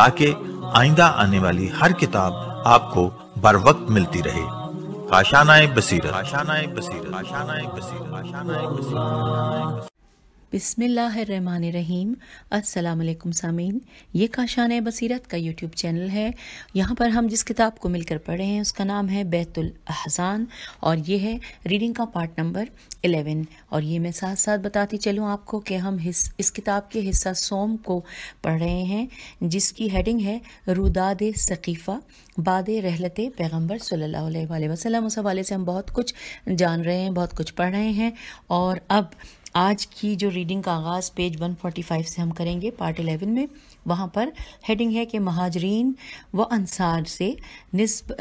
ताकि आइंदा आने वाली हर किताब आपको बर वक्त मिलती रहे काशानाए बसीरत काशानाए बसीरत काशानाए बसीरत काशानाए बसीरत बिसमीम असलकम सामीन ये काशान बसीरत का यूट्यूब चैनल है यहाँ पर हम जिस किताब को मिलकर पढ़ रहे हैं उसका नाम है बैतुल अहसान और ये है रीडिंग का पार्ट नंबर एलेवन और ये मैं साथ साथ बताती चलूँ आपको कि हम हिस, इस किताब के हिस्सा सोम को पढ़ रहे हैं जिसकी हेडिंग है रुदाद सकीफ़ा बाद रहलत पैगम्बर सल्ला वसलम उस हवाले से हम बहुत कुछ जान रहे हैं बहुत कुछ पढ़ रहे हैं और अब आज की जो रीडिंग का आगाज़ पेज 145 से हम करेंगे पार्ट 11 में वहाँ पर हेडिंग है कि महाजरीन व अंसार से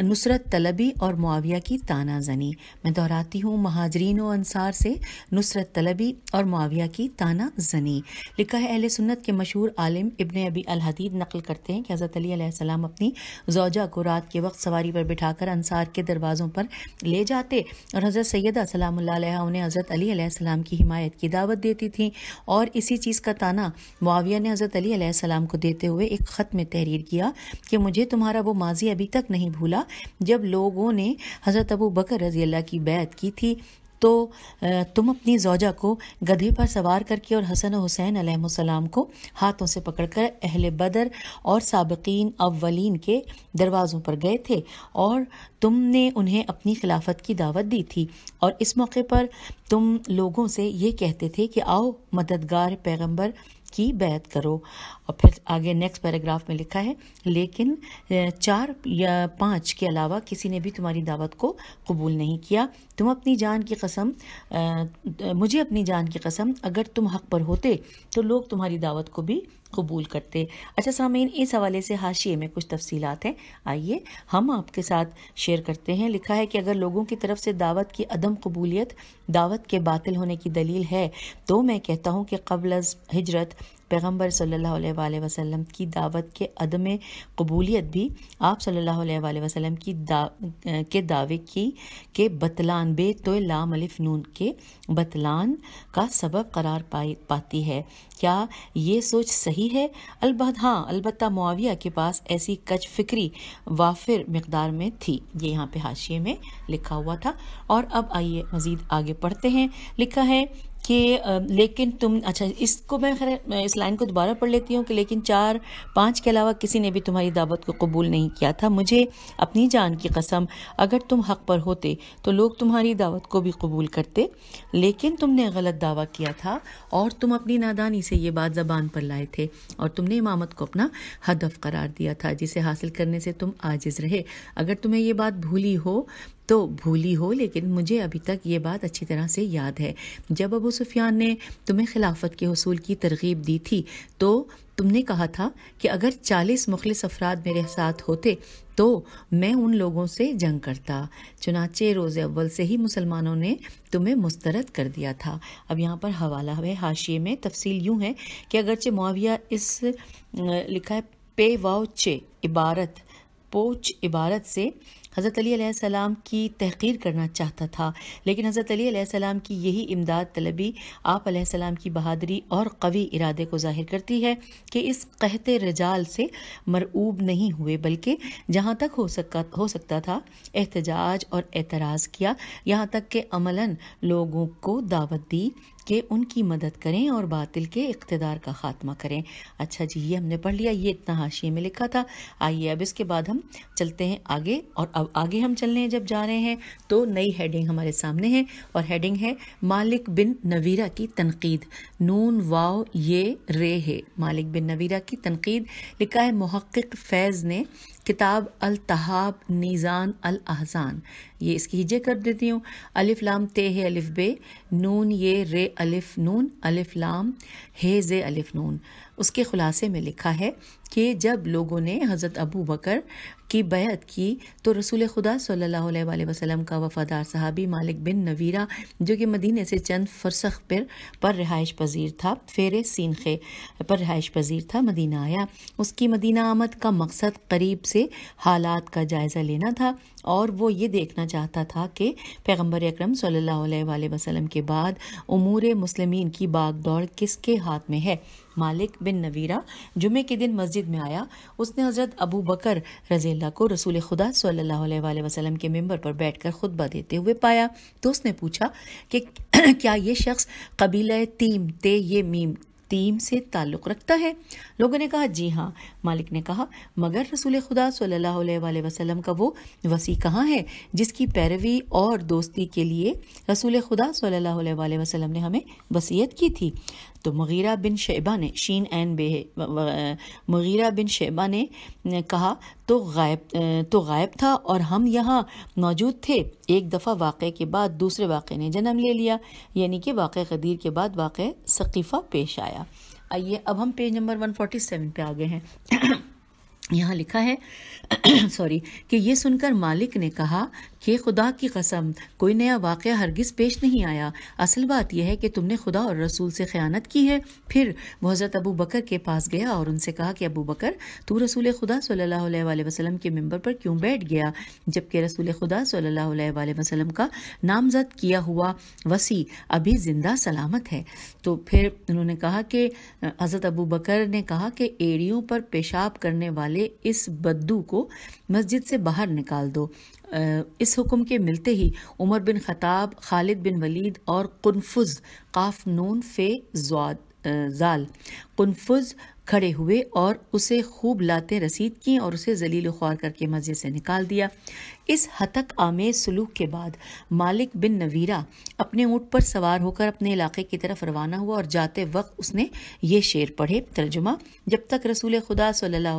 नुसरत तलबी और मुआविया की तानाजनी मैं दोहराती हूँ महाजरीन व अंसार से नुसरत तलबी और मुआविया की ताना जनी लिखा है अहल सुन्नत के मशहूर आलिम इबन अबी अलहदीद नकल करते हैं कि हज़रत अलीसम अपनी जौजा को रात के वक्त सवारी पर बिठाकर अंसार के दरवाज़ों पर ले जाते और हज़रत सैदा सलाम उन्हें हज़रत अलीसम की हिमायत की दावत देती थी और इसी चीज़ का ताना मुआविया ने हज़रत अलीसम को देते हुए एक ख़त में तहरीर किया कि मुझे तुम्हारा वो माजी अभी तक नहीं भूला जब लोगों ने हज़रत अबू बकर रजी अल्लाह की बैत की थी तो तुम अपनी जौजा को गधे पर सवार करके और हसन हुसैन अलैहिस्सलाम को हाथों से पकड़कर अहल बदर और सबकिन अव्वलीन के दरवाज़ों पर गए थे और तुमने उन्हें अपनी खिलाफत की दावत दी थी और इस मौके पर तुम लोगों से ये कहते थे कि आओ मददगार पैगंबर की बैत करो और फिर आगे नेक्स्ट पैराग्राफ में लिखा है लेकिन चार या पाँच के अलावा किसी ने भी तुम्हारी दावत को कबूल नहीं किया तुम अपनी जान की कसम मुझे अपनी जान की कसम अगर तुम हक पर होते तो लोग तुम्हारी दावत को भी कबूल करते अच्छा सामीन इस हवाले से हाशिए में कुछ तफसीलात हैं आइए हम आपके साथ शेयर करते हैं लिखा है कि अगर लोगों की तरफ से दावत की अदम कबूलियत दावत के बातिल होने की दलील है तो मैं कहता हूँ कि कबल हजरत पैगम्बर सल्ला वसम की दावत के अदम कबूलियत भी आप सल्ला वसम की दा के दावे की के बतलान बे तो लाम अलिफ नून के बतलान का सबब करार पाई पाती है क्या ये सोच सही है अलबत् हाँ अलबत् मुआविया के पास ऐसी कच फिक्री वाफिर मकदार में थी ये यहाँ पे हाशिए में लिखा हुआ था और अब आइए मज़ीद आगे पढ़ते हैं लिखा है कि लेकिन तुम अच्छा इसको मैं खैर इस लाइन को दोबारा पढ़ लेती हूँ कि लेकिन चार पाँच के अलावा किसी ने भी तुम्हारी दावत को कबूल नहीं किया था मुझे अपनी जान की कसम अगर तुम हक पर होते तो लोग तुम्हारी दावत को भी कबूल करते लेकिन तुमने गलत दावा किया था और तुम अपनी नादानी से ये बात जबान पर लाए थे और तुमने इमामत को अपना हदफ करार दिया था जिसे हासिल करने से तुम आजिज़ रहे अगर तुम्हें ये बात भूली हो तो भूली हो लेकिन मुझे अभी तक ये बात अच्छी तरह से याद है जब अबू सुफियान ने तुम्हें खिलाफत के हसूल की तरगीब दी थी तो तुमने कहा था कि अगर 40 मुखलिस अफराद मेरे साथ होते तो मैं उन लोगों से जंग करता चुनाचे रोज़ अव्वल से ही मुसलमानों ने तुम्हें मुस्तरद कर दिया था अब यहाँ पर हवाला है हाशिए में तफसील यूँ है कि अगरचे मुआविया इस लिखा है पे वाओ चे इबारत पोच इबारत से हज़रत अली की तहकीर करना चाहता था लेकिन हज़रत अली की यही इमदाद तलबी आप सलाम की बहादरी और कवी इरादे को जाहिर करती है कि इस कहते रजाल से मरऊब नहीं हुए बल्कि जहाँ तक हो सका हो सकता था एहतजाज और एतराज़ किया यहाँ तक के अमला लोगों को दावत दी कि उनकी मदद करें और बातिल के इकतदार का खात्मा करें अच्छा जी ये हमने पढ़ लिया ये इतना हाशिए में लिखा था आइए अब इसके बाद हम चलते हैं आगे और अब आगे हम चल रहे हैं जब जा रहे हैं तो नई हेडिंग हमारे सामने है और हेडिंग है मालिक बिन नवीरा की तनकीद नून वाओ ये रे है मालिक बिन नवीरा की तनकीद लिखा है महक्क़ फैज़ ने किताब अल तहाब नीज़ान अल अहजान ये इसकी हिजे कर देती हूँ अलिफ लाम ते है अलिफ बे नून ये रे अलिफ नून अलिफ लाम हे जे अलिफ नून उसके ख़ुलासे में लिखा है कि जब लोगों ने हज़रत अबू बकर की बैत की तो रसूल खुदा सल्लल्लाहु अलैहि वसल्लम का वफादार सहाबी मालिक बिन नवीरा जो कि मदीने से चंद फरसख पर पर रिहाइश पजीर था फेरे सीनखे पर रहायश पजीर था मदीना आया उसकी मदीना आमद का मकसद करीब से हालात का जायज़ा लेना था और वो ये देखना चाहता था कि पैगम्बर अक्रम सल्ला वसलम के बाद अमूर मुसलमिन की बागडौड़ किसके हाथ में है मालिक बिन नवीरा जुमे के दिन मस्जिद में आया उसने हजरत अबू बकर रजील्ला को रसूल खुदा सल्लल्लाहु अलैहि के मेम्बर पर बैठ कर खुतबा देते हुए पाया तो उसने पूछा कि क्या ये शख्स कबीला तीम ते ये मीम तीम से ताल्लुक़ रखता है लोगों ने कहा जी हाँ मालिक ने कहा मगर रसूल खुदा सल्लल्लाहु अलैहि वसल्लम का वो वसी कहाँ है जिसकी पैरवी और दोस्ती के लिए रसूल खुदा सल्लल्लाहु अलैहि वसल्लम ने हमें वसीयत की थी तो मगीरा बिन शेबा ने शीन एन बे मगीरा बिन शेबा ने कहा तो गायब तो गायब था और हम यहाँ मौजूद थे एक दफ़ा वाक़े के बाद दूसरे वाक़े ने जन्म ले लिया यानी कि वाक़ गदीर के बाद वाक़ सकीफ़ा पेश आया आइए अब हम पेज नंबर 147 पे आ गए हैं यहाँ लिखा है सॉरी कि ये सुनकर मालिक ने कहा कि खुदा की कसम कोई नया वाक़ हरगिज़ पेश नहीं आया असल बात यह है कि तुमने खुदा और रसूल से ख़यानत की है फिर वह हज़रत अबू बकर के पास गया और उनसे कहा कि अबू बकर तू रसूल खुदा सल्लल्लाहु अलैहि वसल्लम के मेंबर पर क्यों बैठ गया जबकि रसूल खुदा सल्लल्लाहु अलैहि वसल्लम का नामजद किया हुआ वसी अभी ज़िंदा सलामत है तो फिर उन्होंने कहा कि हज़रत अबू बकर ने कहा कि एड़ियों पर पेशाब करने वाले वाले इस बद्दू को मस्जिद से बाहर निकाल दो इस हुक्म के मिलते ही उमर बिन खताब खालिद बिन वलीद और कुनफुज काफ नून फे जाल कुनफुज खड़े हुए और उसे खूब लाते रसीद की और उसे जलील ख्वार करके मस्जिद से निकाल दिया इस हतक आमेज सलूक के बाद मालिक बिन नवीरा अपने ऊँट पर सवार होकर अपने इलाके की तरफ रवाना हुआ और जाते वक्त उसने ये शेर पढ़े तर्जुमा जब तक रसूल खुदा सल्ला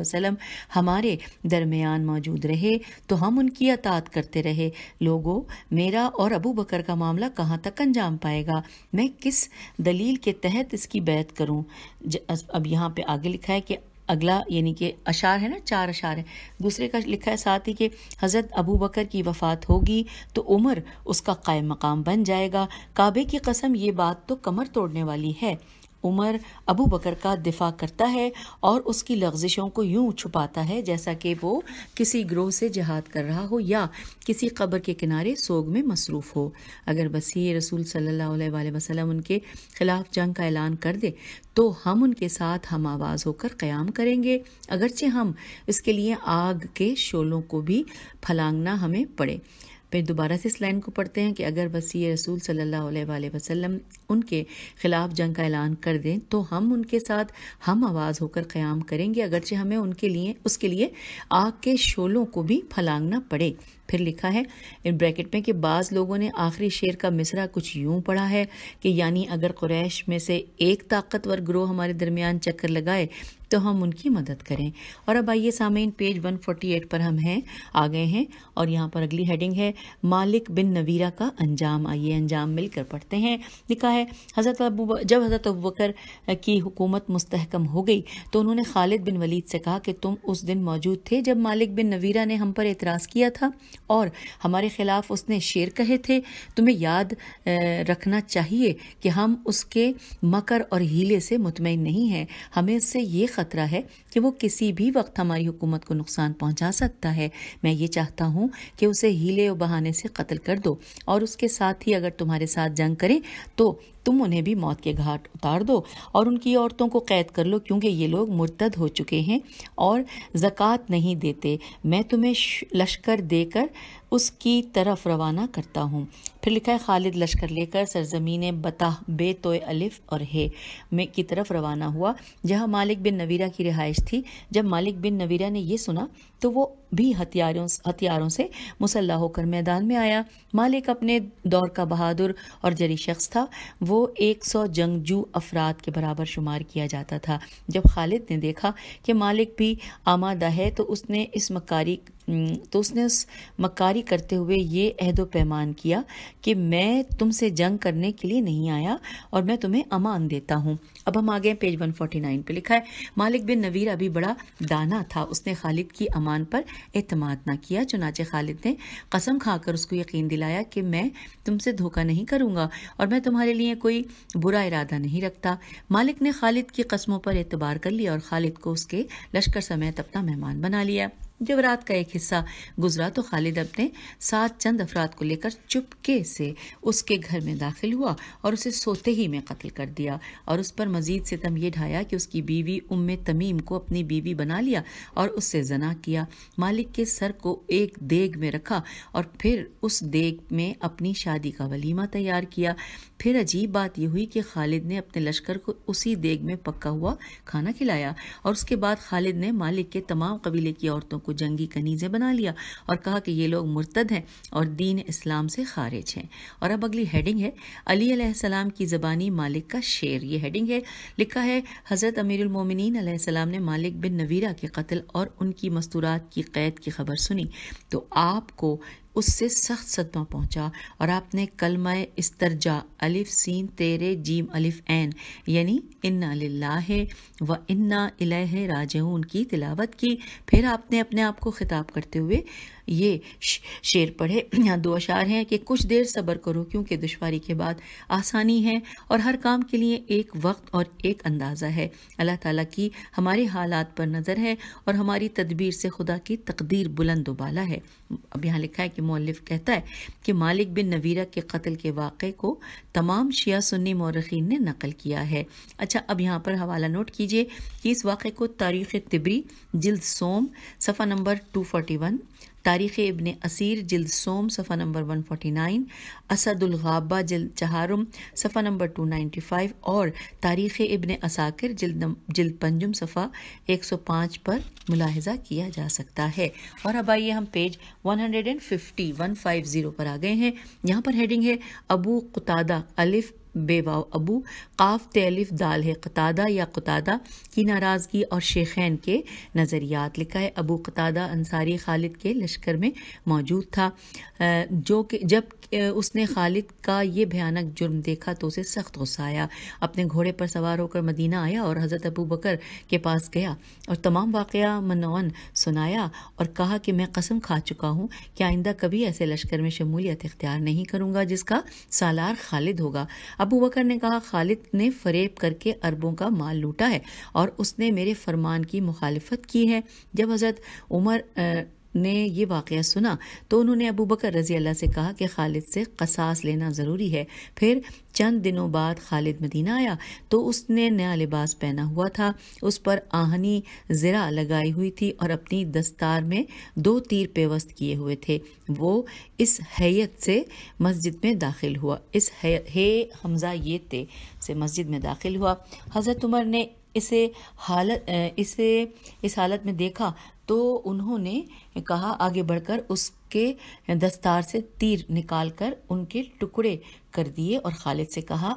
वसलम हमारे दरमियान मौजूद रहे तो हम उनकी अतात करते रहे लोगों मेरा और अबू बकर का मामला कहाँ तक अंजाम पाएगा मैं किस दलील के तहत इसकी बैत करूँ अब यहाँ पे आगे लिखा है कि अगला यानी कि अशार है ना चार अशार है दूसरे का लिखा है साथ ही कि हज़रत अबू बकर की वफ़ात होगी तो उमर उसका कायम मकाम बन जाएगा काबे की कसम ये बात तो कमर तोड़ने वाली है उमर अबू बकर का दिफा करता है और उसकी लफ्जिशों को यूं छुपाता है जैसा कि वो किसी ग्रोह से जहाद कर रहा हो या किसी कब्र के किनारे सोग में मसरूफ़ हो अगर बसी रसूल सल्ला वसलम उनके ख़िलाफ़ जंग का ऐलान कर दे तो हम उनके साथ हम आवाज़ होकर क्याम करेंगे अगरचे हम इसके लिए आग के शोलों को भी फलांगना हमें पड़े फिर दोबारा से इस लाइन को पढ़ते हैं कि अगर वसी रसूल सल्लल्लाहु अलैहि वसल्लम उनके खिलाफ जंग का ऐलान कर दें तो हम उनके साथ हम आवाज़ होकर क़्याम करेंगे अगरचे हमें उनके लिए उसके लिए आग के शोलों को भी फलांगना पड़े फिर लिखा है इन ब्रैकेट में कि बाज़ लोगों ने आखिरी शेर का मिसरा कुछ यूं पढ़ा है कि यानी अगर कुरैश में से एक ताकतवर ग्रोह हमारे दरमियान चक्कर लगाए तो हम उनकी मदद करें और अब आइए सामीन पेज 148 पर हम हैं आ गए हैं और यहाँ पर अगली हेडिंग है मालिक बिन नवीरा का अंजाम आइए अंजाम मिलकर पढ़ते हैं लिखा है हज़रत अबू जब हज़रत अबूबकर की हुकूमत मुस्तहकम हो गई तो उन्होंने खालिद बिन वलीद से कहा कि तुम उस दिन मौजूद थे जब मालिक बिन नवीरा ने हम पर एतराज़ किया था और हमारे ख़िलाफ़ उसने शेर कहे थे तुम्हें याद रखना चाहिए कि हम उसके मकर और हीले से मुतमिन नहीं हैं हमें इससे ये ख़त खतरा है कि वो किसी भी वक्त हमारी हुकूमत को नुकसान पहुंचा सकता है मैं ये चाहता हूँ कि उसे हीले और बहाने से कत्ल कर दो और उसके साथ ही अगर तुम्हारे साथ जंग करें तो तुम उन्हें भी मौत के घाट उतार दो और उनकी औरतों को कैद कर लो क्योंकि ये लोग मुर्तद हो चुके हैं और ज़क़़त नहीं देते मैं तुम्हें लश्कर देकर उसकी तरफ रवाना करता हूँ फिर लिखा है खालिद लश्कर लेकर सरजमीन बता बे तोय अलिफ और हे में की तरफ रवाना हुआ जहाँ मालिक बिन नवीरा की रिहाइश थी जब मालिक बिन नवीरा ने यह सुना तो वो भी हथियारों हथियारों से मुसल्ला होकर मैदान में आया मालिक अपने दौर का बहादुर और जरी शख्स था वो एक सौ जंगजू अफराद के बराबर शुमार किया जाता था जब खालिद ने देखा कि मालिक भी आमादा है तो उसने इस मकारी तो उसने उस मकारी करते हुए ये अहदो पैमान किया कि मैं तुमसे जंग करने के लिए नहीं आया और मैं तुम्हें अमान देता हूँ अब हम आ गए पेज 149 पे लिखा है मालिक बिन नवीर अभी बड़ा दाना था उसने खालिद की अमान पर एतमाद ना किया चुनाचे खालिद ने कसम खाकर उसको यकीन दिलाया कि मैं तुमसे धोखा नहीं करूँगा और मैं तुम्हारे लिए कोई बुरा इरादा नहीं रखता मालिक ने खालिद की कस्मों पर एतबार कर लिया और खालिद को उसके लश्कर समेत अपना मेहमान बना लिया जवरात का एक हिस्सा गुजरा तो खालिद अपने साथ चंद अफराद को लेकर चुपके से उसके घर में दाखिल हुआ और उसे सोते ही में कत्ल कर दिया और उस पर मजीद से तम ये ढाया कि उसकी बीवी उम तमीम को अपनी बीवी बना लिया और उससे जना किया मालिक के सर को एक देग में रखा और फिर उस देग में अपनी शादी का वलीमा तैयार किया फिर अजीब बात यह हुई कि खालिद ने अपने लश्कर को उसी देग में पक्का हुआ खाना खिलाया और उसके बाद खालिद ने मालिक के तमाम कबीले की औरतों को जंगी कनीज़ें बना लिया और कहा कि ये लोग मुर्तद हैं और दीन इस्लाम से खारिज हैं और अब अगली हेडिंग है अली सलाम की ज़बानी मालिक का शेर ये हेडिंग है लिखा है हज़रत अमीरमिन सलाम ने मालिक बिन नवीरा के कत्ल और उनकी मस्तूरात की कैद की खबर सुनी तो आपको उससे सख्त सदमा पहुंचा और आपने कलमा इस्तरजा अलिफ सीन तेरे जीम अलिफ एन यानी इन्ना लाहे व इन्ना इलह राजऊन की तिलावत की फिर आपने अपने आप को खिताब करते हुए ये शेर पढ़े यहाँ दो अशार हैं कि कुछ देर सब्र करो क्योंकि दुश्वारी के बाद आसानी है और हर काम के लिए एक वक्त और एक अंदाज़ा है अल्लाह ताला की हमारे हालात पर नज़र है और हमारी तदबीर से खुदा की तकदीर बुलंद उबाला है अब यहाँ लिखा है कि मौलिफ कहता है कि मालिक बिन नवीरा के कत्ल के वाक़े को तमाम शिया सुन्नी मौरखीन ने नकल किया है अच्छा अब यहाँ पर हवाला नोट कीजिए कि इस वाक़े को तारीख़ तिबरी जिल्द सोम सफ़ा नंबर टू फोर्टी वन तारीख़ इबन असीर जल्द सोम सफ़ा नंबर 149, असदुलगाबा जल्द चहारम सफ़ा नंबर 295 और तारीख़ इबन असाकिर जल्द जल्द पंजुम सफ़ा 105 पर मुलाहजा किया जा सकता है और अब आइए हम पेज 150 150 पर आ गए हैं यहाँ पर हेडिंग है अबू कुतादा अलिफ बेवा अबू काफ तेलिफ़ दाल है कतादा या कतादा की नाराज़गी और शेखैन के नज़रियात लिखा है अबू कतादा अंसारी खालिद के लश्कर में मौजूद था जो कि जब उसने खालिद का ये भयानक जुर्म देखा तो उसे सख्त गुस्सा आया अपने घोड़े पर सवार होकर मदीना आया और हज़रत अबू बकर के पास गया और तमाम वाक़ मनौन सुनाया और कहा कि मैं कसम खा चुका हूँ कि आइंदा कभी ऐसे लश्कर में शमूलियत इख्तियार नहीं करूँगा जिसका सालार खालिद होगा अबू बकर ने कहा खालिद ने फरेब करके अरबों का माल लूटा है और उसने मेरे फरमान की मुखालफत की है जब हज़रत उमर ने ये वाक़ सुना तो उन्होंने अबू बकर रजी अल्लाह से कहा कि खालिद से कसास लेना ज़रूरी है फिर चंद दिनों बाद खालिद मदीना आया तो उसने नया लिबास पहना हुआ था उस पर आहनी ज़रा लगाई हुई थी और अपनी दस्तार में दो तीर पेवस्त किए हुए थे वो इस हैत से मस्जिद में दाखिल हुआ इस हे हमज़ा ये ते से मस्जिद में दाखिल हुआ हज़रत उमर ने इसे हालत इसे इस हालत में देखा तो उन्होंने कहा आगे बढ़कर उसके दस्तार से तीर निकालकर उनके टुकड़े कर दिए और खालिद से कहा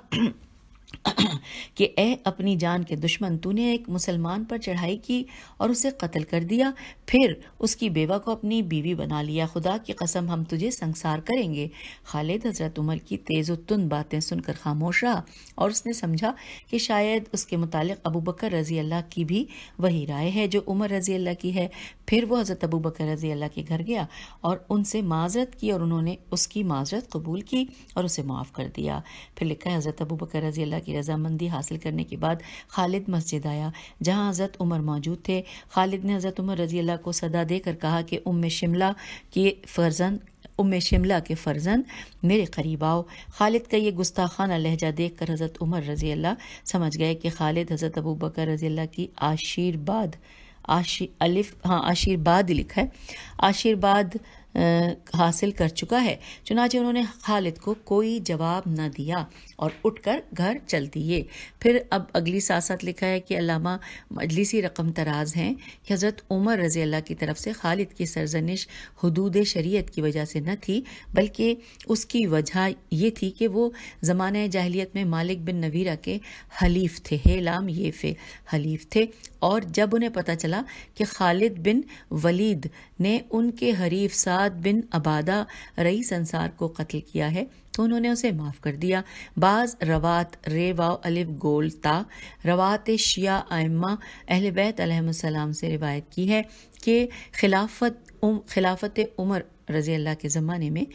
कि ए अपनी जान के दुश्मन तूने एक मुसलमान पर चढ़ाई की और उसे कत्ल कर दिया फिर उसकी बेवा को अपनी बीवी बना लिया खुदा की कसम हम तुझे संसार करेंगे खालिद हजरत उमर की तेज़ तुंद बातें सुनकर खामोश रहा और उसने समझा कि शायद उसके मुतालिक अबू बकर रजी अल्लाह की भी वही राय है जो उमर रजी अल्लाह की है फिर वह हज़रत अबू बकर रजी अल्लाह के घर गया और उनसे माजरत की और उन्होंने उसकी माजरत कबूल की और उसे माफ़ कर दिया फिर लिखा है हज़रत अबू बकर रजी अल्लाह अल्लाह की रजामंदी हासिल करने के बाद खालिद मस्जिद आया जहाँ हज़रत उमर मौजूद थे खालिद ने हज़रत उमर रजी अल्लाह को सदा देकर कहा कि उम शिमला के फर्जन उम शिमला के फर्जन मेरे करीब आओ खालिद का ये गुस्ताखाना लहजा देख कर हज़रत उमर रजी अल्लाह समझ गए कि खालिद हज़रत अबू बकर रजी अल्लाह की आशीर्वाद आशी अलिफ हाँ आशीर्वाद लिखा है आशीर्वाद हासिल कर चुका है चुनाचे उन्होंने खालिद को कोई जवाब न दिया और उठकर घर चल दिए फिर अब अगली साथ साथ लिखा है कि अलामा मजलिसी रकम तराज हैं कि हज़रत उमर रज़ी अल्लाह की तरफ से खालिद की सरजनिश हदूद शरीयत की वजह से न थी बल्कि उसकी वजह ये थी कि वो जमान जाहलीत में मालिक बिन नवीरा के हलीफ थे हे लाम ये फे हलीफ थे और जब उन्हें पता चला कि खालिद बिन वलीद ने उनके हरीफ साथ साद बिन अबादा रई संसार को कत्ल किया है तो उन्होंने उसे माफ़ कर दिया बाज रवात रे वाव अलिफ गोल ता रवात शिया आयमा अहल बैत अलहसलाम से रिवायत की है कि खिलाफत उम खिलाफत उमर रज़ी अल्लाह के ज़माने में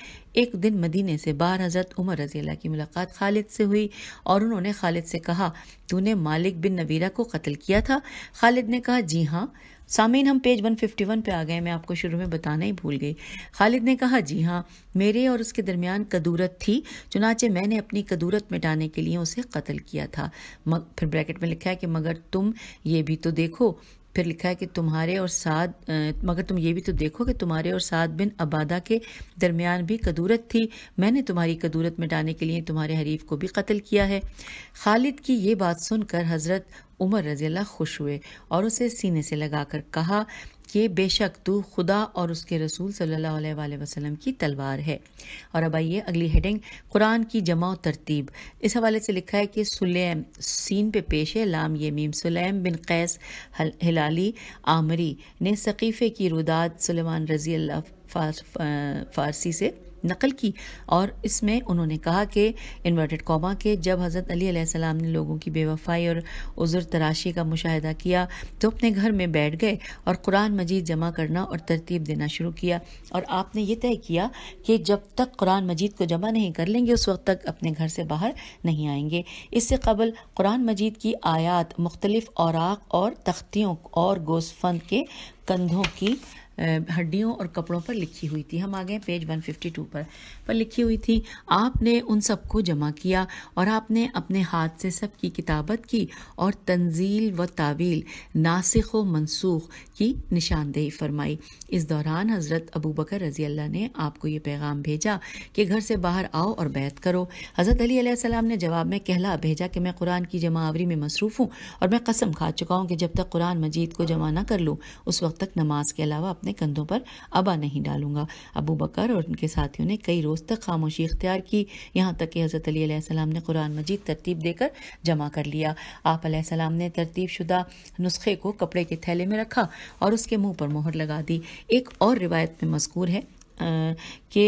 एक दिन मदीने से बार हज़रत उमर रज़ी अल्लाह की मुलाकात खालिद से हुई और उन्होंने खालिद से कहा तूने मालिक बिन नवीरा को कत्ल किया था खालिद ने कहा जी हाँ सामीन हम पेज 151 पे आ गए मैं आपको शुरू में बताना ही भूल गई खालिद ने कहा जी हाँ मेरे और उसके दरमियान कदूरत थी चुनाचे मैंने अपनी कदूरत मिटाने के लिए उसे कत्ल किया था मग फिर ब्रैकेट में लिखा है कि मगर तुम ये भी तो देखो फिर लिखा है कि तुम्हारे और साद मगर तुम ये भी तो देखो कि तुम्हारे और साद बिन अबादा के दरमियान भी कदूरत थी मैंने तुम्हारी कदूरत मिटाने के लिए तुम्हारे हरीफ को भी कत्ल किया है खालिद की ये बात सुनकर हज़रत उमर रजील्ला खुश हुए और उसे सीने से लगाकर कहा कि बेशक तू खुदा और उसके रसूल सल्लल्लाहु अलैहि वसल्लम की तलवार है और अब आइए अगली हेडिंग कुरान की जमा तरतीब इस हवाले से लिखा है कि सुलेम सीन पे पेश है लाम ये मीम सुलैम बिन कैस हिलाली आमरी ने सकीफ़े की रुदात सलेमान रजी फारसी से नकल की और इसमें उन्होंने कहा कि इन्वर्टेड कौमा के जब हज़रत अली सलाम ने लोगों की बेवफाई और उज़र तराशी का मुशाह किया तो अपने घर में बैठ गए और कुरान मजीद जमा करना और तरतीब देना शुरू किया और आपने ये तय किया कि जब तक कुरान मजीद को जमा नहीं कर लेंगे उस वक्त तक अपने घर से बाहर नहीं आएंगे इससे कबल कुरान मजीद की आयात मुख्तलिफ औरक और तख्तियों और गोसफंद के कंधों की हड्डियों और कपड़ों पर लिखी हुई थी हम आ गए पेज 152 पर पर लिखी हुई थी आपने उन सबको जमा किया और आपने अपने हाथ से सब की किताबत की और तंजील व तावील नासिख व मनसूख की निशानदेही फरमाई इस दौरान हज़रत अबू बकर रजी अल्लाह ने आपको ये पैगाम भेजा कि घर से बाहर आओ और बैत करो हज़रत अली सलाम ने जवाब में कहला भेजा कि मैं कुरान की जमावरी में मसरूफ़ हूँ और मैं कसम खा चुका हूँ कि जब तक कुरान मजीद को जमा ना कर लूँ उस वक्त तक नमाज के अलावा अपने कंधों पर अबा नहीं डालूंगा अबू बकर और उनके साथियों ने कई रोज़ तक खामोशी इख्तियार की यहाँ तक कि हज़रत अलीसम ने कुरान मजीद तरतीब देकर जमा कर लिया आप सलाम ने तरतीब शुदा नुस्खे को कपड़े के थैले में रखा और उसके मुंह पर मोहर लगा दी एक और रिवायत में मजकूर है कि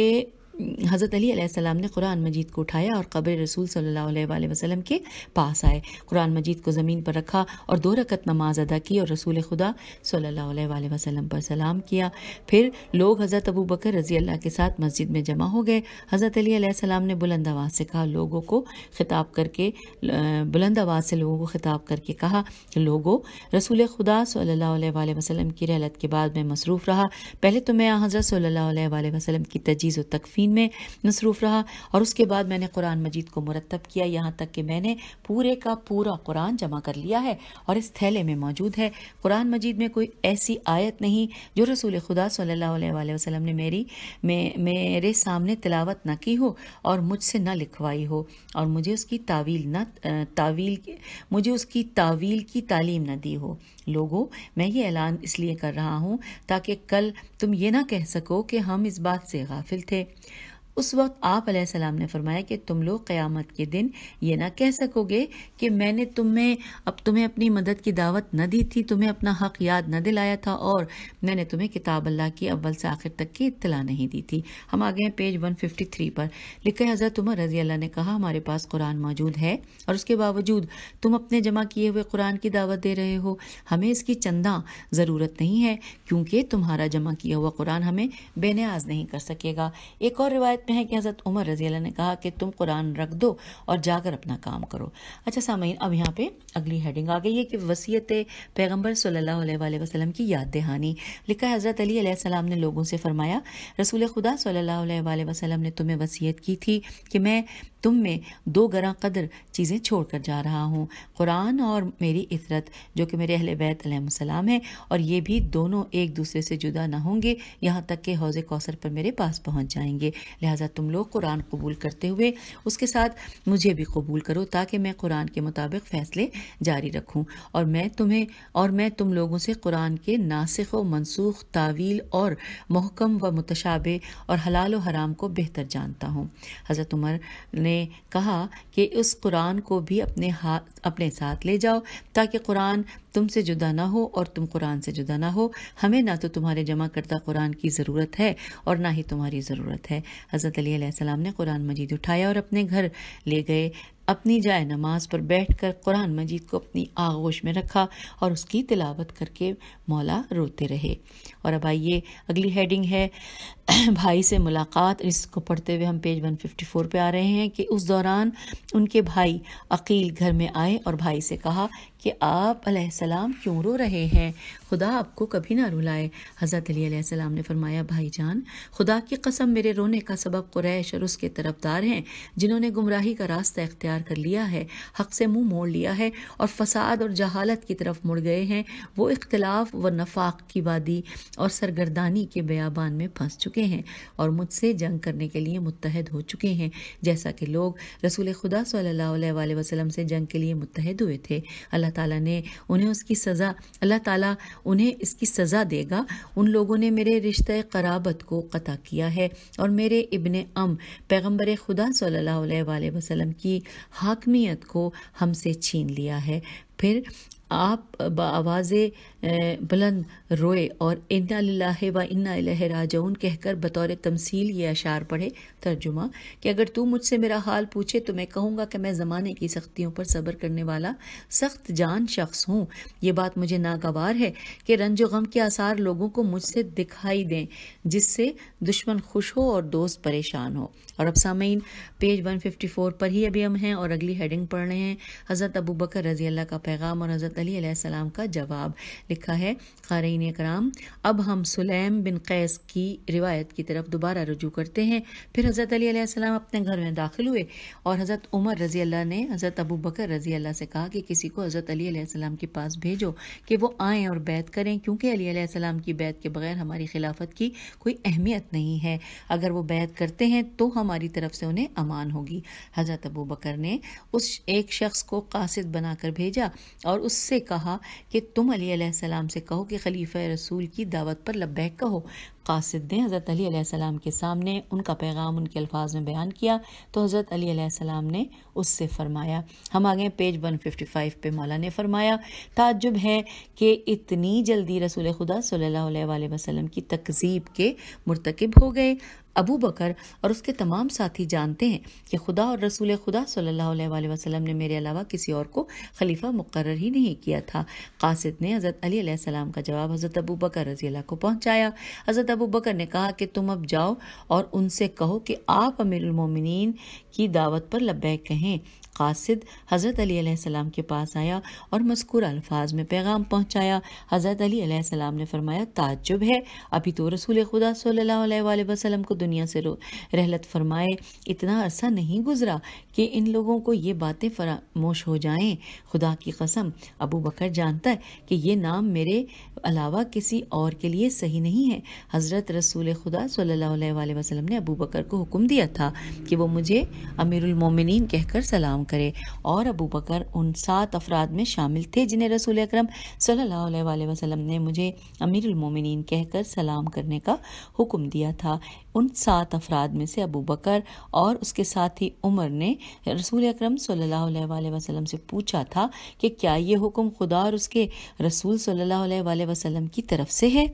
हज़रत अलीसम ने कुरान मजीद को उठाया और कब्र रसूल सल्लल्लाहु अलैहि वसल्लम के पास आए कुरान मजीद को ज़मीन पर रखा और दो रकत नमाज अदा की और रसूल खुदा सल्लल्लाहु अलैहि वसल्लम पर सलाम किया फिर लोग हज़रत अबू बकर रजी अल्लाह के साथ मस्जिद में जमा हो गए हज़रत अलीसम ने बुलंद आवाज़ से कहा लोगों को खिताब करके बुलंद आवाज़ से लोगों को खिताब करके कहा लोगों रसूल खुदा सल्ला वसलम की रहलत के बाद मैं मसरूफ़ रहा पहले तो मैं हज़रत सल्ला वसलम की तजीज़ व तकफी तदवीन में मसरूफ़ रहा और उसके बाद मैंने कुरान मजीद को मुरतब किया यहाँ तक कि मैंने पूरे का पूरा कुरान जमा कर लिया है और इस थैले में मौजूद है कुरान मजीद में कोई ऐसी आयत नहीं जो रसूल खुदा सल्ला वसलम ने मेरी मे, मेरे सामने तिलावत ना की हो और मुझसे ना लिखवाई हो और मुझे उसकी तावील न तावील मुझे उसकी तावील की तालीम न दी हो लोगों मैं ये ऐलान इसलिए कर रहा हूँ ताकि कल तुम ये ना कह सको कि हम इस बात से गाफिल थे उस वक्त आप सलाम ने फरमाया कि तुम लोग क़यामत के दिन ये ना कह सकोगे कि मैंने तुम्हें अब तुम्हें अपनी मदद की दावत न दी थी तुम्हें अपना हक याद न दिलाया था और मैंने तुम्हें किताब अल्लाह की अव्वल से आखिर तक की इतला नहीं दी थी हम आ गए पेज 153 पर लिखा हज़रत उमर रजी अल्लाह ने कहा हमारे पास कुरान मौजूद है और उसके बावजूद तुम अपने जमा किए हुए कुरान की दावत दे रहे हो हमें इसकी चंदा ज़रूरत नहीं है क्योंकि तुम्हारा जमा किया हुआ कुरान हमें बेनियाज नहीं कर सकेगा एक और रिवायत सकते हैं कि हज़रत उमर रजी ने कहा कि तुम कुरान रख दो और जाकर अपना काम करो अच्छा सामीन अब यहाँ पे अगली हेडिंग आ गई है कि वसीयत पैगम्बर सल्ला वसलम की याद दहानी लिखा हज़रत अली सलाम ने लोगों से फरमाया रसूल खुदा सल्ला वसलम ने तुम्हें वसीयत की थी कि मैं तुम में दो गरा कदर चीज़ें छोड़ कर जा रहा हूँ कुरान और मेरी इसरत जो कि मेरे अहल बैत सलाम है और ये भी दोनों एक दूसरे से जुदा ना होंगे यहाँ तक कि हौज़ कौसर पर मेरे पास पहुँच जाएंगे लिहाजा तुम लोग कुरान कबूल करते हुए उसके साथ मुझे भी कबूल करो ताकि मैं कुरान के मुताबिक फ़ैसले जारी रखूँ और मैं तुम्हें और मैं तुम लोगों से कुरान के नासिक व मनसूख तावील और महकम व मुतशाबे और हलाल व हराम को बेहतर जानता हूँ हज़रत उमर ने उन्होंने कहा कि उस कुरान को भी अपने हाथ अपने साथ ले जाओ ताकि कुरान तुमसे जुदा ना हो और तुम कुरान से जुदा ना हो हमें ना तो तुम्हारे जमा करता कुरान की ज़रूरत है और ना ही तुम्हारी ज़रूरत है हज़रत अली ने कुरान मजीद उठाया और अपने घर ले गए अपनी जाए नमाज पर बैठकर कुरान मजीद को अपनी आगोश में रखा और उसकी तिलावत करके मौला रोते रहे और अब आइए अगली हेडिंग है भाई से मुलाकात इसको पढ़ते हुए हम पेज 154 पे आ रहे हैं कि उस दौरान उनके भाई अकील घर में आए और भाई से कहा कि आप सलाम क्यों रो रहे हैं खुदा आपको कभी ना रुलाए हज़रत अली सलाम ने फरमाया भाईजान खुदा की कसम मेरे रोने का सबब कुरैश और उसके तरफदार हैं जिन्होंने गुमराही का रास्ता इख्तियार कर लिया है हक से मुंह मोड़ लिया है और फसाद और जहालत की तरफ मुड़ गए हैं वो इख्तलाफ व नफाक की वादी और सरगर्दानी के बयाबान में फंस चुके हैं और मुझसे जंग करने के लिए मुतहद हो चुके हैं जैसा कि लोग रसूल खुदा सल्ला वसलम से जंग के लिए मुतहद हुए थे अल्लाह अल्लाह ताला ने उन्हें उसकी सज़ा अल्लाह ताला उन्हें इसकी सज़ा देगा उन लोगों ने मेरे रिश्ते कराबत को क़ता किया है और मेरे इबन अम पैगम्बर खुदा सल्ला वसलम की हाकमियत को हमसे छीन लिया है फिर आप आवाज़ बुलंद रोए और इन्ना लाहे व इन्ना लह कहकर बतौर तमसील ये अशार पढ़े तर्जुमा कि अगर तू मुझसे मेरा हाल पूछे तो मैं कहूँगा कि मैं ज़माने की सख्तियों पर सब्र करने वाला सख्त जान शख्स हूँ ये बात मुझे नागवार है कि रंज गम के आसार लोगों को मुझसे दिखाई दें जिससे दुश्मन खुश हो और दोस्त परेशान हो और अब सामीन पेज फ़ोर पर ही अभी हम हैं और अगली हेडिंग पढ़ रहे हैं हज़रत अबू बकर रजी अल्लाह का पैगाम और हज़रत अली सलाम का जवाब लिखा है क़ारीन कराम अब हम सुलेम बिन कैस की रिवायत की तरफ दोबारा रजू करते हैं फिर हज़रत अली सलाम अपने घर में दाखिल हुए और हज़रत उमर रज़ी अल्लाह ने हज़रत अबू बकर रज़ी अल्लाह से कहा कि किसी को हज़रत अली सलाम के पास भेजो कि वो आएँ और बैत करें क्योंकि अली सलाम की बैत के बगैर हमारी खिलाफत की कोई अहमियत नहीं है अगर वो बैत करते हैं तो हमारी तरफ से उन्हें अमान होगी हज़रत अबू बकर ने उस एक शख्स को कासिद बनाकर भेजा और उससे कहा कि तुम अली सलाम से कहो कि खलीफ़ रसूल की दावत पर लब्बैक कहो कासिद ने हज़रत अली सलाम के सामने उनका पैगाम उनके अल्फाज में बयान किया तो हज़रत अली सलाम ने उससे फ़रमाया हम आगे पेज 155 पे मौला ने फ़रमाया ताजुब है कि इतनी जल्दी रसूल खुदा सल्लल्लाहु अलैहि वसल्लम की तकजीब के मरतकब हो गए अबू बकर और उसके तमाम साथी जानते हैं कि खुदा और रसूल खुदा सल्लल्लाहु अलैहि वसल्लम ने मेरे अलावा किसी और को खलीफा मुकर ही नहीं किया था कासिद ने हज़रत अली सलाम का जवाब हज़रत अबू बकर रजी को पहुँचाया हज़रत अबू बकर ने कहा कि तुम अब जाओ और उनसे कहो कि आप अमीरमिन की दावत पर लब्बैक कहें कासिद हज़रत अली के पास आया और मस्कूर अल्फाज में पैगाम पहुँचाया हज़रत अली ने फरमाया ताजुब है अभी तो रसूल खुदा सल्ला वसलम को दुनिया से रहलत फरमाए इतना अरसा नहीं गुजरा कि इन लोगों को ये बातें फरामोश हो जाएं खुदा की कसम अबू बकर जानता है कि ये नाम मेरे अलावा किसी और के लिए सही नहीं है हज़रत रसूल खुदा सल्ला वसलम ने अबू बकर को हुक्म दिया था कि वो मुझे अमीरमिन कहकर सलाम करे और अबू बकर उन सात अफराद में शामिल थे जिन्हें रसूल अक्रम सल्ला वसलम ने मुझे अमीरमिन कहकर सलाम करने का हुक्म दिया था उन सात अफराद में से अबू बकर और उसके साथ ही उमर ने रसूल अक्रम सल्ला वसलम से पूछा था कि क्या ये हुक्म खुदा और उसके रसूल सल्ला वसलम की तरफ से है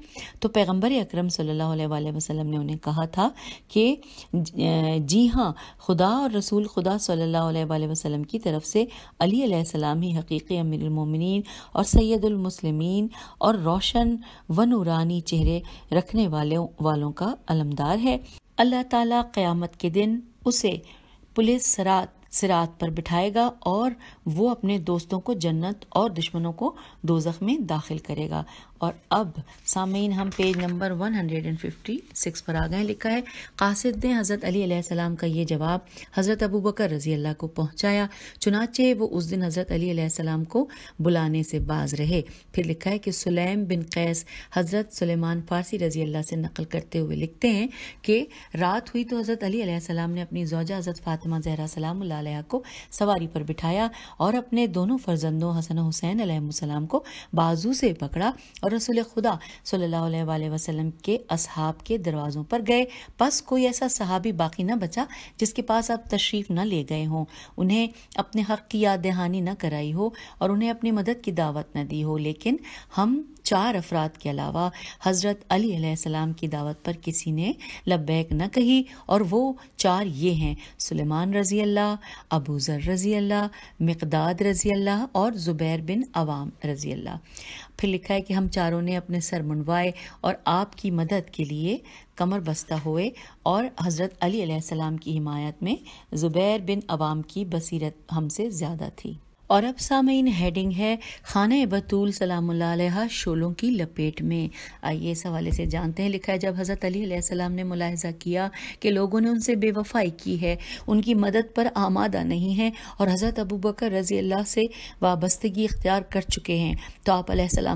तो पैगम्बर अक्रम सल्ला वसलम ने उन्हें कहा था कि जी हाँ खुदा और रसूल खुदा सल्ला वसलम वसल्लम की तरफ से अली सलाम ही हकीकी अमीरमिन और सैदुलमसलमिन और रोशन व नूरानी चेहरे रखने वाले वालों का अलमदार है अल्लाह ताला क़यामत के दिन उसे पुलिस सरात सिरात पर बिठाएगा और वो अपने दोस्तों को जन्नत और दुश्मनों को दोजख में दाखिल करेगा और अब सामीन हम पेज नंबर 156 पर आ गए लिखा है कासिद ने हज़रत अली सलाम का ये जवाब हज़रत अबू बकर रजी अल्लाह को पहुँचाया चुनाचे वो उस दिन हज़रत अली सलाम को बुलाने से बाज रहे फिर लिखा है कि सुलेम बिन कैस हज़रत सुलेमान फ़ारसी रजी अल्लाह से नकल करते हुए लिखते हैं कि रात हुई तो हज़रत अली सलाम ने अपनी जोजा हज़रत फातिमा जहरा सलाम को सवारी पर बिठाया और अपने दोनों फर्जंदों हसन हुसैन सलाम को बाजू से पकड़ा और और रसूल खुदा सल्ला वसलम के अहाब के दरवाज़ों पर गए बस कोई ऐसा सहाबी बाकी न बचा जिसके पास आप तशरीफ न ले गए हों उन्हें अपने हक़ की याद दहानी न कराई हो और उन्हें अपनी मदद की दावत न दी हो लेकिन हम चार अफराद के अलावा हज़रत अली की दावत पर किसी ने लबैक न कही और वो चार ये हैं सुलेमान रज़ी अल्लाह अबूज़र रज़ी अल्लाह मकदाद रज़ी अल्लाह और ज़ुबैर बिन अवाम रज़ी अल्लाह फिर लिखा है कि हम चारों ने अपने सर मुंडवाए और आपकी मदद के लिए कमर बस्ता हुए और हज़रत अली की हिमायत में ज़ुबैर बिन अवाम की बसीरत हमसे ज़्यादा थी और अब सामीन हेडिंग है खाना बतूल सलाम शोलों की लपेट में आइए इस हवाले से जानते हैं लिखा है जब हज़रत अली ने मुलाहजा किया कि लोगों ने उनसे बेवफाई की है उनकी मदद पर आमादा नहीं है और हज़रत अबू बकर रजी अल्लाह से वाबस्तगी इख्तियार कर चुके हैं तो आप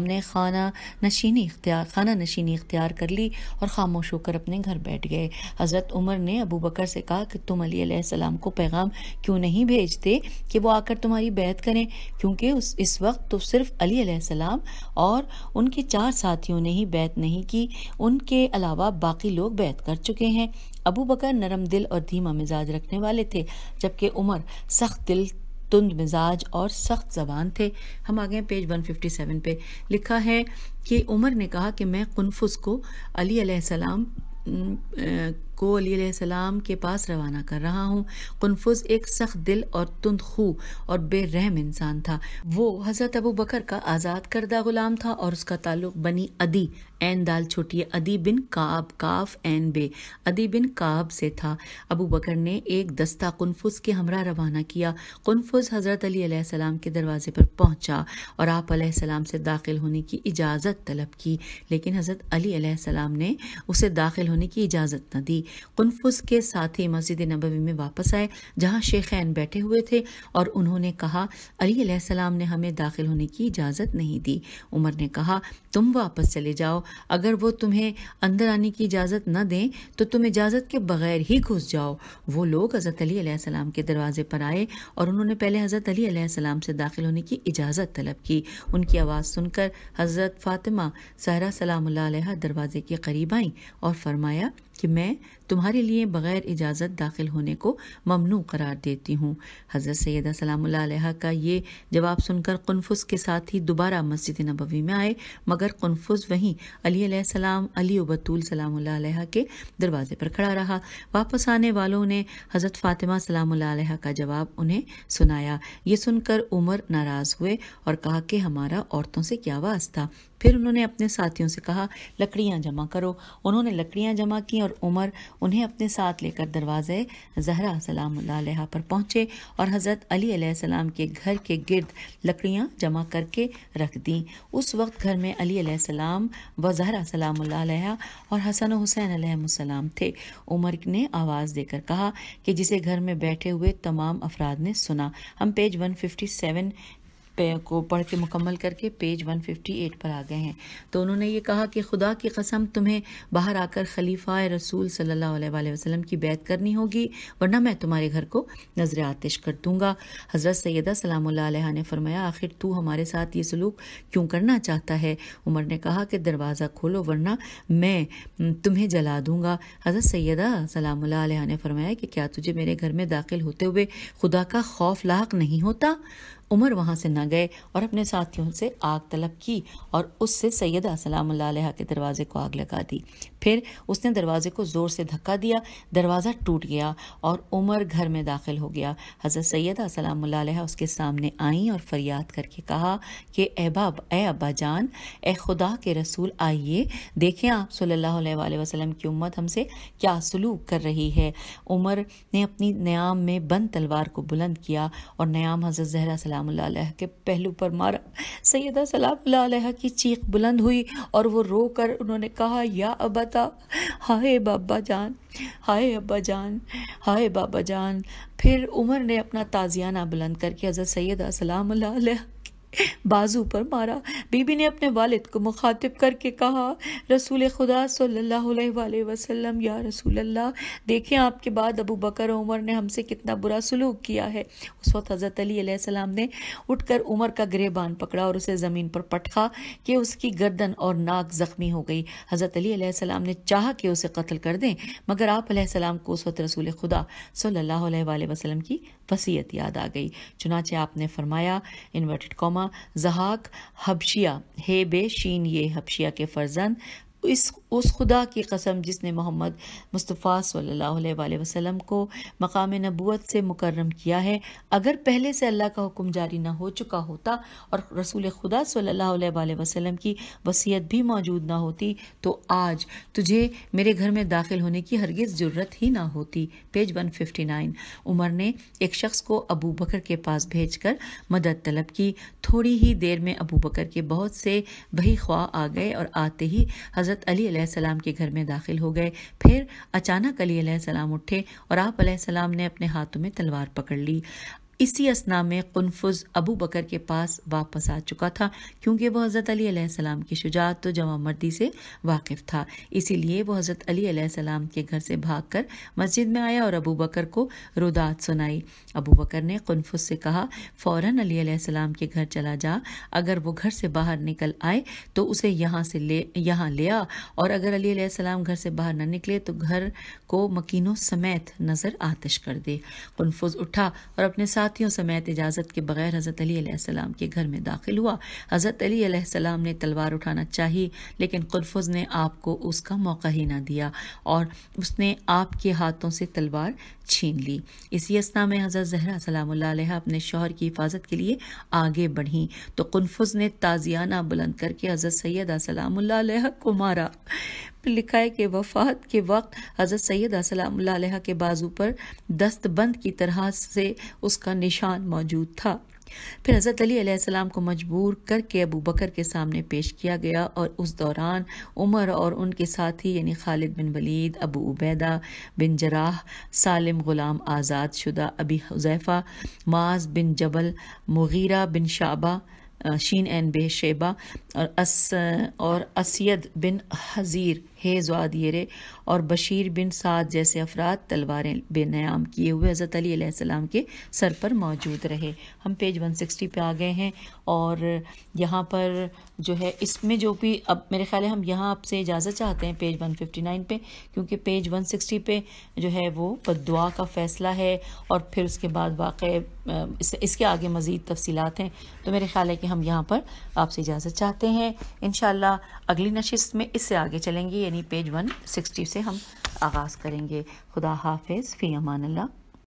ने खाना नशीनी इख्तियार खाना नशीनी इख्तियार कर ली और खामोश होकर अपने घर बैठ गए हज़रत उमर ने अबू बकर से कहा कि तुम अली को पैगाम क्यों नहीं भेजते कि वो आकर तुम्हारी बैत करें क्योंकि उस इस वक्त तो सिर्फ अली अलैहिस्सलाम और उनके चार साथियों ने ही बैत नहीं की उनके अलावा बाकी लोग बैत कर चुके हैं अबू बकर नरम दिल और धीमा मिजाज रखने वाले थे जबकि उमर सख्त दिल तुंद मिजाज और सख्त जबान थे हम आगे पेज 157 पे लिखा है कि उमर ने कहा कि मैं कुनफुस को अली अलैहिस्सलाम को अलीसलाम के पास रवाना कर रहा हूँ कन्फुज एक सख्त दिल और तुंद खू और बेरहम इंसान था वो हजरत अबू बकर का आज़ाद करदा गुलाम था और उसका ताल्लुक बनी अदी एन दाल छोटी अदी बिन काब काफ एन बे अदी बिन काब से था अबू बकर ने एक दस्ता कन्फुज के हमरा रवाना किया कन्फुज हज़रत अलीसम के दरवाजे पर पहुंचा और आप सलाम से दाखिल होने की इजाज़त तलब की लेकिन हज़रत अली सलाम ने उसे दाखिल होने की इजाज़त न दी कन्फुज के साथ ही मस्जिद नबवी में वापस आए जहाँ शेखैन बैठे हुए थे और उन्होंने कहा अली ने हमें दाखिल होने की इजाज़त नहीं दी उमर ने कहा तुम वापस चले जाओ अगर वो तुम्हें अंदर आने की इजाज़त न दें तो तुम इजाज़त के बगैर ही घुस जाओ वो लोग हज़रत अलीसम के दरवाजे पर आए और उन्होंने पहले हज़रत अलीसम से दाखिल होने की इजाज़त तलब की उनकी आवाज़ सुनकर हज़रत फातिमा सहरा सलाम दरवाज़े के करीब आई और फरमाया कि मैं तुम्हारे लिए बग़ैर इजाज़त दाखिल होने को ममनू करार देती हूँ हज़रत सैदा सलाम का ये जवाब सुनकर कन्फुस के साथ ही दोबारा मस्जिद नबवी में आए मगर कन्फुस वहीं अली अली बतूल सलाम के दरवाजे पर खड़ा रहा वापस आने वालों ने हज़रत फ़ातिमा सलाम का जवाब उन्हें सुनाया ये सुनकर उमर नाराज़ हुए और कहा कि हमारा औरतों से क्या वास्ता फिर उन्होंने अपने साथियों से कहा लकड़ियाँ जमा करो उन्होंने लकड़ियाँ जमा की और उमर उन्हें अपने साथ लेकर दरवाज़े जहरा सलाम पर पहुंचे और हज़रत अली सलाम के घर के गिर्द लकड़ियां जमा करके रख दी उस वक्त घर में अली सलाम व जहरा सलाम और हसन हुसैन सलाम थे उमर ने आवाज़ देकर कहा कि जिसे घर में बैठे हुए तमाम अफराद ने सुना हम पेज वन को पढ़ के मुकम्मल करके पेज 158 पर आ गए हैं तो उन्होंने ये कहा कि खुदा की कसम तुम्हें बाहर आकर खलीफा रसूल सल्लल्लाहु अलैहि वसल्लम की बैत करनी होगी वरना मैं तुम्हारे घर को नजर आतिश कर दूंगा हज़रत सैदा सलाम ने फरमाया आखिर तू हमारे साथ ये सलूक क्यों करना चाहता है उमर ने कहा कि दरवाज़ा खोलो वरना मैं तुम्हें जला दूंगा हज़रत सैदा सलाम ने फरमाया कि क्या तुझे मेरे घर में दाखिल होते हुए खुदा का खौफ लाक नहीं होता उमर वहाँ से न गए और अपने साथियों से आग तलब की और उससे सैयद सलाम के दरवाजे को आग लगा दी फिर उसने दरवाजे को ज़ोर से धक्का दिया दरवाज़ा टूट गया और उमर घर में दाखिल हो गया हज़रत सैदा सलाम उसके सामने आई और फरियाद करके कहा कि एबाब ए अब्बा जान ए खुदा के रसूल आइए देखें आप सल्ला वसलम की उम्मत हमसे क्या सलूक कर रही है उमर ने अपनी नयाम में बंद तलवार को बुलंद किया और नयाम हज़रत जहरा सलाम के पहलू पर मारा सैदा सलाम की चीख बुलंद हुई और वो रो कर उन्होंने कहा या अबा था हाय बाबा जान हाय अब्बा जान हाय बाबा जान फिर उमर ने अपना ताज़ियाना बुलंद करके हज़रत सैद असलम बाजू पर मारा बीबी ने अपने वालिद को मुखातिब करके कहा रसूल खुदा सल्लल्लाहु अलैहि वसल्लम या रसूल अल्लाह देखें आपके बाद अबू बकर उमर ने हमसे कितना बुरा सलूक किया है उस वक्त हज़रत अली सलाम ने उठकर उमर का गिरेबान पकड़ा और उसे ज़मीन पर पटखा कि उसकी गर्दन और नाक ज़ख्मी हो गई हज़रत अली सलाम ने चाह कि उसे कत्ल कर दें मगर आप सलाम को उस वक्त रसूल खुदा सल्ला वसलम की वसीयत याद आ गई चुनाचे आपने फरमाया इन्वर्टेड कॉमा जहाक हबशिया हे बे शीन ये हबशिया के फर्जंद इस उस खुदा की कसम जिसने मोहम्मद मुस्तफ़ा सल्ला वसम को मकाम नबूत से मुकर्रम किया है अगर पहले से अल्लाह का हुक्म जारी ना हो चुका होता और रसूल खुदा सल्ला वसम की वसीयत भी मौजूद ना होती तो आज तुझे मेरे घर में दाखिल होने की हरगिज़ ज़रूरत ही ना होती पेज नाइन उमर ने एक शख्स को अबू बकर के पास कर मदद तलब की थोड़ी ही देर में अबू बकर के बहुत से बही ख्वाह आ गए और आते ही हज़रत अली सलाम के घर में दाखिल हो गए फिर अचानक अली सलाम उठे और आप सलाम ने अपने हाथों में तलवार पकड़ ली इसी असना में कनफुज अबू बकर के पास वापस आ चुका था क्योंकि वह हज़रत अली सलाम की शुजात तो जवा मर्दी से वाकिफ था इसीलिए वह हज़रत अली सलाम के घर से भाग कर मस्जिद में आया और अबू बकर को रुदात सुनाई अबू बकर ने कनफुज से कहा फ़ौर अली सलाम के घर चला जा अगर वो घर से बाहर निकल आए तो उसे यहाँ से ले यहाँ ले आ और अगर अली सलाम घर से बाहर न निकले तो घर को मकीनों समेत नज़र आतश कर दे कनफुज उठा और अपने साथ साथियों समेत इजाज़त के बगैर हज़रत अलीसम के घर में दाखिल हुआ हज़रत अलीसम ने तलवार उठाना चाहिए लेकिन कुलफुज ने आपको उसका मौका ही ना दिया और उसने आपके हाथों से तलवार छीन ली इसी असना में हज़रत जहरा सलाम अपने शोहर की हिफाजत के लिए आगे बढ़ी तो कुलफुज ने ताज़ियाना बुलंद करके हज़रत सैदा सलाम को मारा लिखा है कि वफात के वक्त हज़रत सैयद सलाम्ला के बाजू पर दस्तबंद की तरह से उसका निशान मौजूद था फिर हज़रत अली को मजबूर करके अबू बकर के सामने पेश किया गया और उस दौरान उमर और उनके साथी यानी खालिद बिन वलीद अबू उबैदा बिन जराह सालिम ग़ुलाम आज़ाद शुदा अबी हुजैफ़ा माज बिन जबल मुगीरा बिन शाबा शीन एन शेबा और अस और असयद बिन हज़ीर हेज़ वादियरे और बशीर बिन साद जैसे अफराद तलवारें बेनयाम किए हुए हज़रत अली सलाम के सर पर मौजूद रहे हम पेज 160 पे आ गए हैं और यहाँ पर जो है इसमें जो भी अब मेरे ख्याल है हम यहाँ आपसे इजाज़त चाहते हैं पेज 159 पे क्योंकि पेज 160 पे जो है वो बदुआ का फ़ैसला है और फिर उसके बाद वाक़ इस, इसके आगे मज़ीद तफसीत हैं तो मेरे ख्याल है कि हम यहाँ पर आपसे इजाज़त चाहते हैं इन अगली नशस्त में इससे आगे चलेंगे यानी यानी पेज 160 से हम आगाज़ करेंगे खुदा हाफिज़ फ़ी अमान